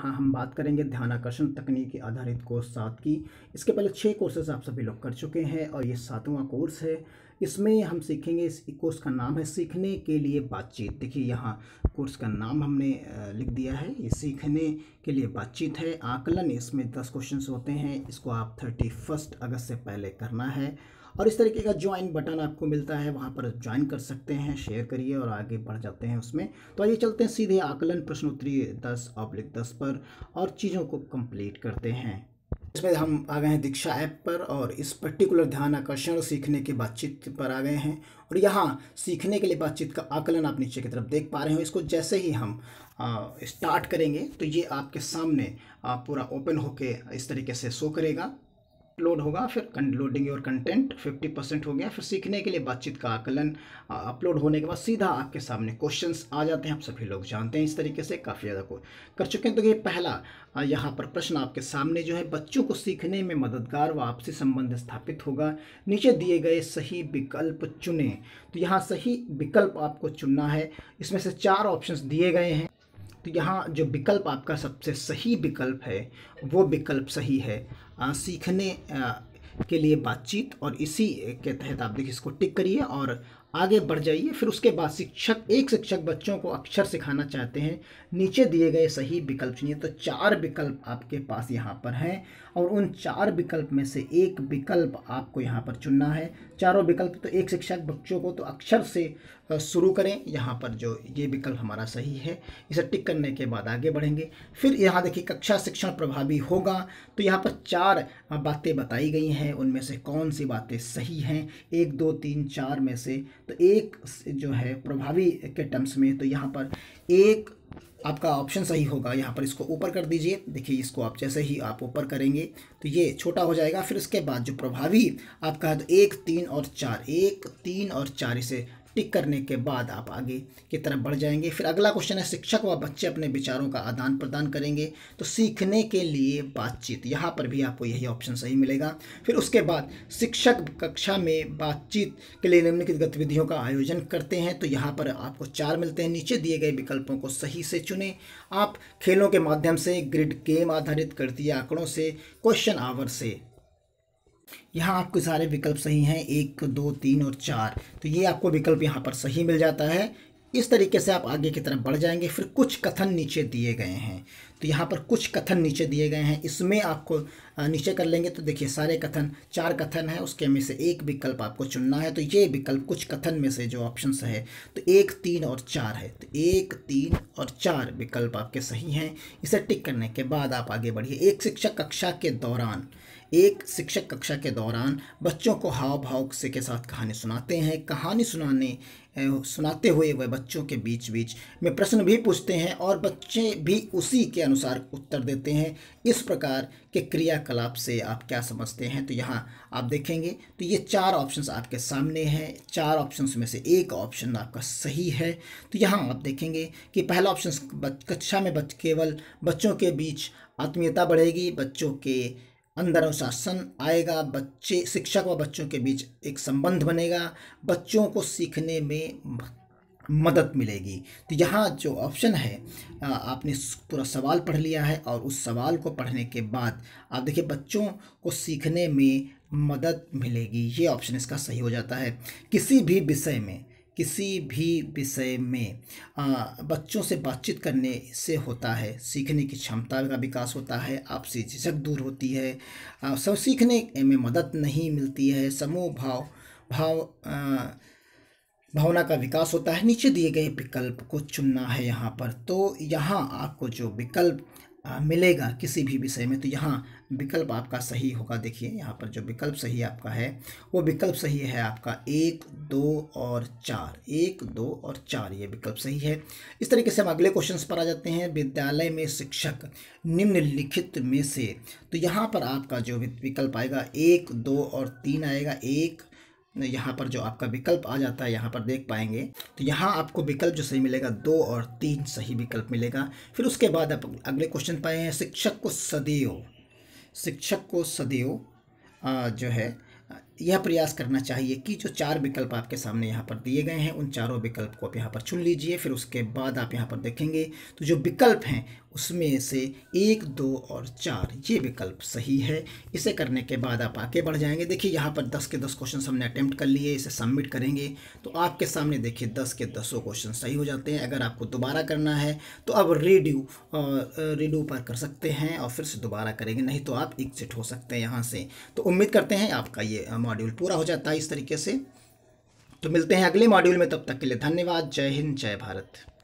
हाँ हम बात करेंगे ध्यान आकर्षण तकनीक आधारित कोर्स सात की इसके पहले छः कोर्सेज आप सभी लोग कर चुके हैं और ये सातवां कोर्स है इसमें हम सीखेंगे इस कोर्स का नाम है सीखने के लिए बातचीत देखिए यहाँ कोर्स का नाम हमने लिख दिया है ये सीखने के लिए बातचीत है आकलन इसमें दस क्वेश्चन होते हैं इसको आप थर्टी फर्स्ट अगस्त से पहले करना है और इस तरीके का ज्वाइन बटन आपको मिलता है वहाँ पर ज्वाइन कर सकते हैं शेयर करिए और आगे बढ़ जाते हैं उसमें तो आइए चलते हैं सीधे आकलन प्रश्नोत्तरी दस ऑब्लिक दस पर और चीज़ों को कंप्लीट करते हैं इसमें हम आ गए हैं दीक्षा ऐप पर और इस पर्टिकुलर ध्यान आकर्षण सीखने के बातचीत पर आ गए हैं और यहाँ सीखने के लिए बातचीत का आकलन आप नीचे की तरफ देख पा रहे हो इसको जैसे ही हम स्टार्ट करेंगे तो ये आपके सामने पूरा ओपन होके इस तरीके से शो करेगा अपलोड होगा फिर लोडिंग योर कंटेंट 50 परसेंट हो गया फिर सीखने के लिए बातचीत का आकलन अपलोड होने के बाद सीधा आपके सामने क्वेश्चंस आ जाते हैं आप सभी लोग जानते हैं इस तरीके से काफ़ी ज़्यादा को कर चुके हैं तो ये पहला यहाँ पर प्रश्न आपके सामने जो है बच्चों को सीखने में मददगार व आपसी संबंध स्थापित होगा नीचे दिए गए सही विकल्प चुने तो यहाँ सही विकल्प आपको चुनना है इसमें से चार ऑप्शन दिए गए हैं तो यहाँ जो विकल्प आपका सबसे सही विकल्प है वो विकल्प सही है आ, सीखने आ, के लिए बातचीत और इसी के तहत आप देखिए इसको टिक करिए और आगे बढ़ जाइए फिर उसके बाद शिक्षक एक शिक्षक बच्चों को अक्षर सिखाना चाहते हैं नीचे दिए गए सही विकल्प चुनिए तो चार विकल्प आपके पास यहाँ पर हैं और उन चार विकल्प में से एक विकल्प आपको यहाँ पर चुनना है चारों विकल्प तो एक शिक्षक बच्चों को तो अक्षर से शुरू करें यहाँ पर जो ये विकल्प हमारा सही है इसे टिक करने के बाद आगे बढ़ेंगे फिर यहाँ देखिए कक्षा शिक्षण प्रभावी होगा तो यहाँ पर चार बातें बताई गई हैं उनमें से कौन सी बातें सही हैं एक दो तीन चार में से तो एक जो है प्रभावी के टर्म्स में तो यहाँ पर एक आपका ऑप्शन सही होगा यहाँ पर इसको ऊपर कर दीजिए देखिए इसको आप जैसे ही आप ऊपर करेंगे तो ये छोटा हो जाएगा फिर इसके बाद जो प्रभावी आपका है तो एक तीन और चार एक तीन और चार इसे टिक करने के बाद आप आगे की तरफ बढ़ जाएंगे फिर अगला क्वेश्चन है शिक्षक व बच्चे अपने विचारों का आदान प्रदान करेंगे तो सीखने के लिए बातचीत यहाँ पर भी आपको यही ऑप्शन सही मिलेगा फिर उसके बाद शिक्षक कक्षा में बातचीत के लिए निम्नलिखित गतिविधियों का आयोजन करते हैं तो यहाँ पर आपको चार मिलते हैं नीचे दिए गए विकल्पों को सही से चुने आप खेलों के माध्यम से ग्रिड गेम आधारित करती आंकड़ों से क्वेश्चन आवर से यहाँ आपके सारे विकल्प सही हैं एक दो तीन और चार तो ये आपको विकल्प यहाँ पर सही मिल जाता है इस तरीके से आप आगे की तरफ बढ़ जाएंगे फिर कुछ कथन नीचे दिए गए हैं तो यहाँ पर कुछ कथन नीचे दिए गए हैं इसमें आपको नीचे कर लेंगे तो देखिए सारे कथन चार कथन है उसके में से एक विकल्प आपको चुनना है तो ये विकल्प कुछ कथन में से जो ऑप्शन है तो एक तीन और चार है तो एक तीन और चार विकल्प आपके सही हैं इसे टिक करने के बाद आप आगे बढ़िए एक शिक्षक कक्षा के दौरान एक शिक्षक कक्षा के दौरान बच्चों को हाव भाव से के साथ कहानी सुनाते हैं कहानी सुनाने सुनाते हुए वह बच्चों के बीच बीच में प्रश्न भी पूछते हैं और बच्चे भी उसी के अनुसार उत्तर देते हैं इस प्रकार के क्रियाकलाप से आप क्या समझते हैं तो यहाँ आप देखेंगे तो ये चार ऑप्शंस आपके सामने हैं चार ऑप्शंस में से एक ऑप्शन आपका सही है तो यहाँ आप देखेंगे कि पहला ऑप्शन कक्षा में बच केवल बच्चों के बीच आत्मीयता बढ़ेगी बच्चों के अंदर अनुशासन आएगा बच्चे शिक्षक व बच्चों के बीच एक संबंध बनेगा बच्चों को सीखने में मदद मिलेगी तो यहाँ जो ऑप्शन है आपने पूरा सवाल पढ़ लिया है और उस सवाल को पढ़ने के बाद आप देखिए बच्चों को सीखने में मदद मिलेगी ये ऑप्शन इसका सही हो जाता है किसी भी विषय में किसी भी विषय में बच्चों से बातचीत करने से होता है सीखने की क्षमता का विकास होता है आपसी झिझक दूर होती है सब सीखने में मदद नहीं मिलती है समूह भाव भाव आ, भावना का विकास होता है नीचे दिए गए विकल्प को चुनना है यहाँ पर तो यहाँ आपको जो विकल्प मिलेगा किसी भी विषय में तो यहाँ विकल्प आपका सही होगा देखिए यहाँ पर जो विकल्प सही आपका है वो विकल्प सही है आपका एक दो और चार एक दो और चार ये विकल्प सही है इस तरीके से हम अगले क्वेश्चन पर आ जाते हैं विद्यालय में शिक्षक निम्नलिखित में से तो यहाँ पर आपका जो विकल्प आएगा एक दो और तीन आएगा एक यहाँ पर जो आपका विकल्प आ जाता है यहाँ पर देख पाएंगे तो यहाँ आपको विकल्प जो सही मिलेगा दो और तीन सही विकल्प मिलेगा फिर उसके बाद आप अगले क्वेश्चन पाए हैं शिक्षक को सदैव शिक्षक को सदैव जो है यह प्रयास करना चाहिए कि जो चार विकल्प आपके सामने यहाँ पर दिए गए हैं उन चारों विकल्प को आप यहाँ पर चुन लीजिए फिर उसके बाद आप यहाँ पर देखेंगे तो जो विकल्प हैं उसमें से एक दो और चार ये विकल्प सही है इसे करने के बाद आप आगे बढ़ जाएंगे देखिए यहाँ पर दस के दस क्वेश्चन हमने अटैम्प्ट कर लिए इसे सबमिट करेंगे तो आपके सामने देखिए दस के दसों क्वेश्चन सही हो जाते हैं अगर आपको दोबारा करना है तो अब रेड्यू रेड्यू पर कर सकते हैं और फिर से दोबारा करेंगे नहीं तो आप एग्जिट हो सकते हैं यहाँ से तो उम्मीद करते हैं आपका ये मॉड्यूल पूरा हो जाता है इस तरीके से तो मिलते हैं अगले मॉड्यूल में तब तक के लिए धन्यवाद जय हिंद जय भारत